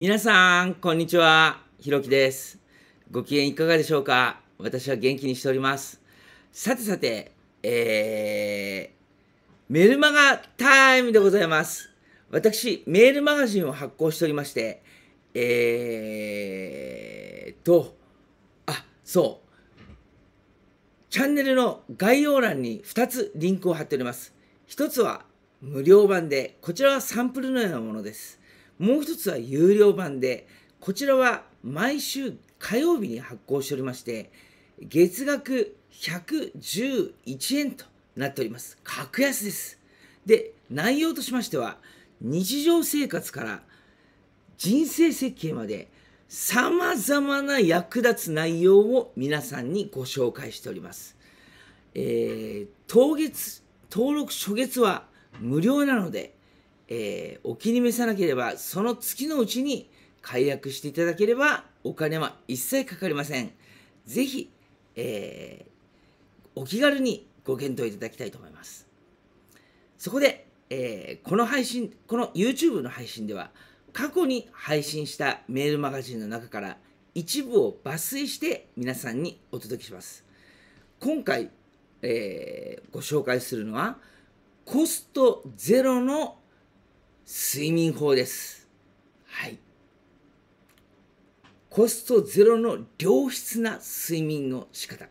皆さん、こんにちは。ひろきです。ご機嫌いかがでしょうか私は元気にしております。さてさて、えー、メルマガタイムでございます。私、メールマガジンを発行しておりまして、えーと、あ、そう。チャンネルの概要欄に2つリンクを貼っております。1つは無料版で、こちらはサンプルのようなものです。もう一つは有料版で、こちらは毎週火曜日に発行しておりまして、月額111円となっております。格安です。で、内容としましては、日常生活から人生設計まで、さまざまな役立つ内容を皆さんにご紹介しております。えー、当月、登録初月は無料なので、えー、お気に召さなければ、その月のうちに解約していただければ、お金は一切かかりません。ぜひ、えー、お気軽にご検討いただきたいと思います。そこで、えー、この配信、この YouTube の配信では、過去に配信したメールマガジンの中から一部を抜粋して皆さんにお届けします。今回、えー、ご紹介するのは、コストゼロの睡眠法です。はい。コストゼロの良質な睡眠の仕方。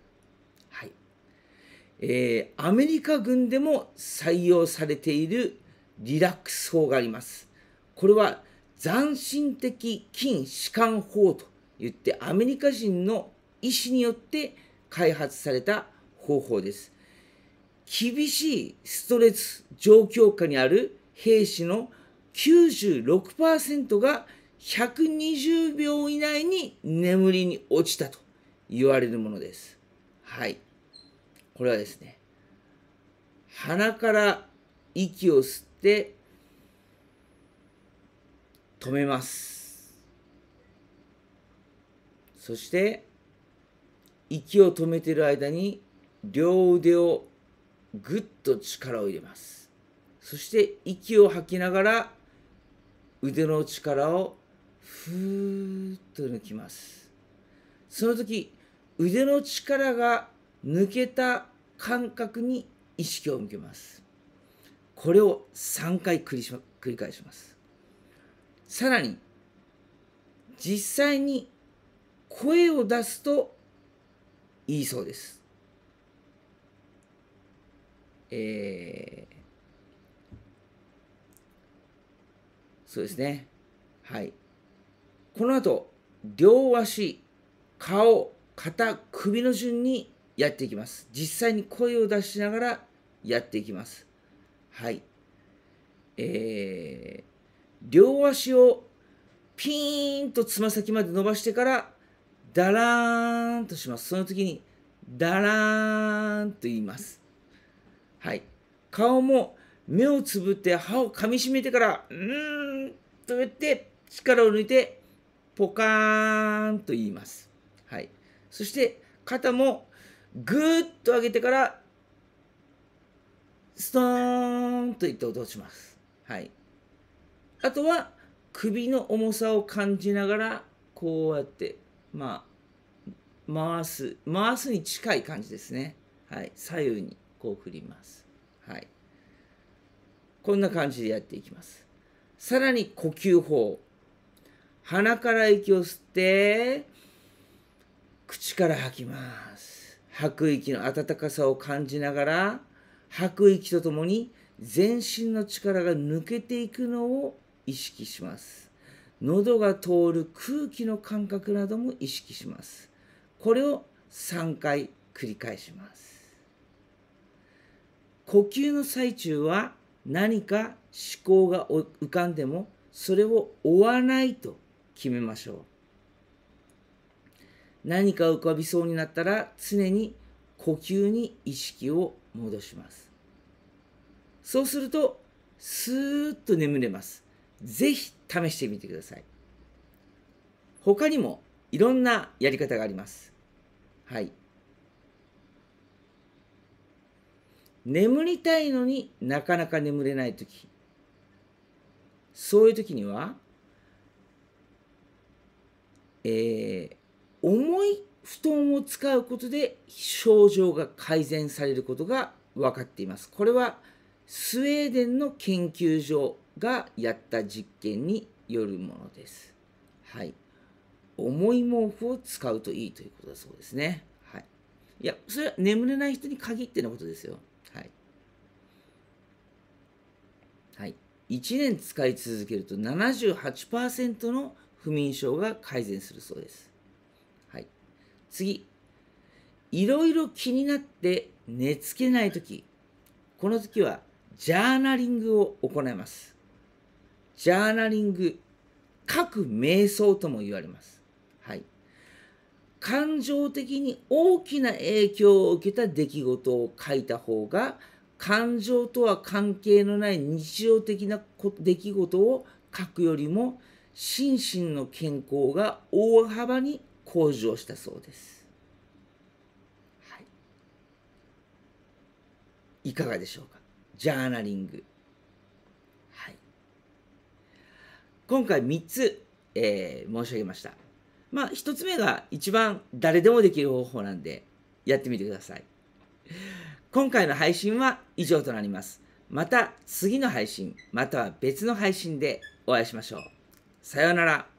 はい。えー、アメリカ軍でも採用されているリラックス法があります。これは斬新的筋弛緩法といってアメリカ人の医師によって開発された方法です。厳しいストレス状況下にある兵士の96%が120秒以内に眠りに落ちたと言われるものです。はい。これはですね、鼻から息を吸って止めます。そして、息を止めてる間に両腕をぐっと力を入れます。そして息を吐きながら腕の力をふーっと抜きますその時腕の力が抜けた感覚に意識を向けますこれを3回繰り返しますさらに実際に声を出すといいそうですえーそうですね。はい。この後、両足、顔、肩、首の順にやっていきます。実際に声を出しながらやっていきます。はい。えー、両足をピーンとつま先まで伸ばしてから、ダラーンとします。その時に、ダラーンと言います。はい。顔も目をつぶって歯をかみしめてから、うーんと言って、力を抜いて、ポカーンと言います。はい。そして、肩もぐーっと上げてから、ストーンと言って落とします。はい。あとは、首の重さを感じながら、こうやって、まあ、回す。回すに近い感じですね。はい。左右にこう振ります。はい。こんな感じでやっていきます。さらに呼吸法。鼻から息を吸って、口から吐きます。吐く息の温かさを感じながら、吐く息とともに全身の力が抜けていくのを意識します。喉が通る空気の感覚なども意識します。これを3回繰り返します。呼吸の最中は何か思考が浮かんでもそれを追わないと決めましょう何か浮かびそうになったら常に呼吸に意識を戻しますそうするとスーッと眠れます是非試してみてください他にもいろんなやり方がありますはい眠りたいのになかなか眠れない時そういう時には、えー、重い布団を使うことで症状が改善されることが分かっています。これはスウェーデンの研究所がやった実験によるものです。はい。重い毛布を使うといいということだそうですね。はい。いや、それは眠れない人に限ってのことですよ。はい。はい。1年使い続けると78%の不眠症が改善するそうです。はい。次。いろいろ気になって寝つけない時。この時はジャーナリングを行います。ジャーナリング、書く瞑想とも言われます。感情的に大きな影響を受けた出来事を書いた方が感情とは関係のない日常的な出来事を書くよりも心身の健康が大幅に向上したそうです。はい、いかがでしょうかジャーナリング。はい、今回3つ、えー、申し上げました。まあ、一つ目が一番誰でもできる方法なんで、やってみてください。今回の配信は以上となります。また次の配信、または別の配信でお会いしましょう。さようなら。